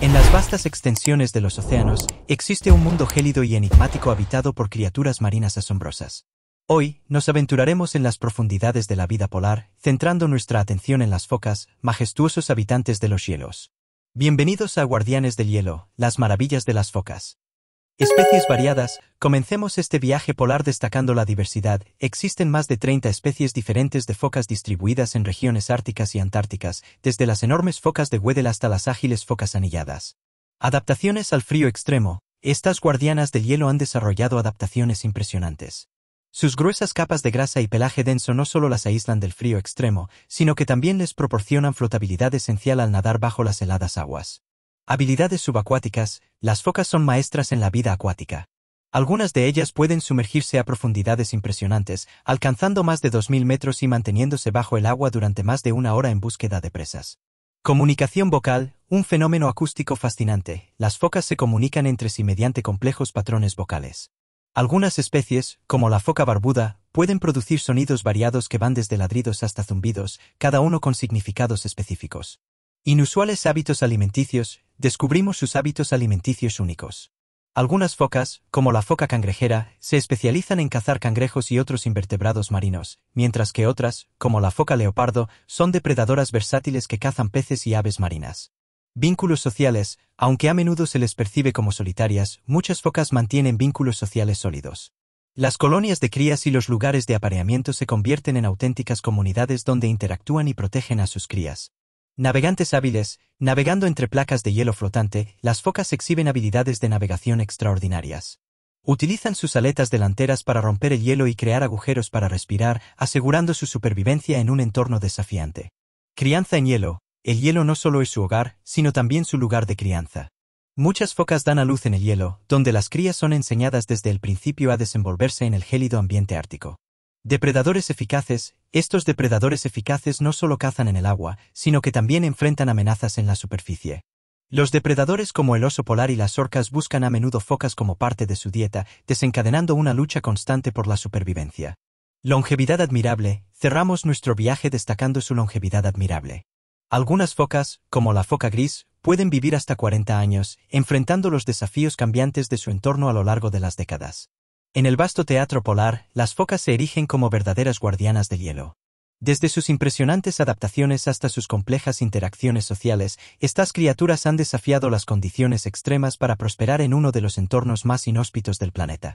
En las vastas extensiones de los océanos existe un mundo gélido y enigmático habitado por criaturas marinas asombrosas. Hoy nos aventuraremos en las profundidades de la vida polar, centrando nuestra atención en las focas, majestuosos habitantes de los hielos. Bienvenidos a Guardianes del Hielo, las maravillas de las focas. Especies variadas. Comencemos este viaje polar destacando la diversidad. Existen más de 30 especies diferentes de focas distribuidas en regiones árticas y antárticas, desde las enormes focas de Weddell hasta las ágiles focas anilladas. Adaptaciones al frío extremo. Estas guardianas del hielo han desarrollado adaptaciones impresionantes. Sus gruesas capas de grasa y pelaje denso no solo las aíslan del frío extremo, sino que también les proporcionan flotabilidad esencial al nadar bajo las heladas aguas. Habilidades subacuáticas, las focas son maestras en la vida acuática. Algunas de ellas pueden sumergirse a profundidades impresionantes, alcanzando más de 2.000 metros y manteniéndose bajo el agua durante más de una hora en búsqueda de presas. Comunicación vocal, un fenómeno acústico fascinante. Las focas se comunican entre sí mediante complejos patrones vocales. Algunas especies, como la foca barbuda, pueden producir sonidos variados que van desde ladridos hasta zumbidos, cada uno con significados específicos. Inusuales hábitos alimenticios, descubrimos sus hábitos alimenticios únicos. Algunas focas, como la foca cangrejera, se especializan en cazar cangrejos y otros invertebrados marinos, mientras que otras, como la foca leopardo, son depredadoras versátiles que cazan peces y aves marinas. Vínculos sociales, aunque a menudo se les percibe como solitarias, muchas focas mantienen vínculos sociales sólidos. Las colonias de crías y los lugares de apareamiento se convierten en auténticas comunidades donde interactúan y protegen a sus crías. Navegantes hábiles, navegando entre placas de hielo flotante, las focas exhiben habilidades de navegación extraordinarias. Utilizan sus aletas delanteras para romper el hielo y crear agujeros para respirar, asegurando su supervivencia en un entorno desafiante. Crianza en hielo. El hielo no solo es su hogar, sino también su lugar de crianza. Muchas focas dan a luz en el hielo, donde las crías son enseñadas desde el principio a desenvolverse en el gélido ambiente ártico. Depredadores eficaces, estos depredadores eficaces no solo cazan en el agua, sino que también enfrentan amenazas en la superficie. Los depredadores como el oso polar y las orcas buscan a menudo focas como parte de su dieta, desencadenando una lucha constante por la supervivencia. Longevidad admirable, cerramos nuestro viaje destacando su longevidad admirable. Algunas focas, como la foca gris, pueden vivir hasta 40 años, enfrentando los desafíos cambiantes de su entorno a lo largo de las décadas. En el vasto teatro polar, las focas se erigen como verdaderas guardianas del hielo. Desde sus impresionantes adaptaciones hasta sus complejas interacciones sociales, estas criaturas han desafiado las condiciones extremas para prosperar en uno de los entornos más inhóspitos del planeta.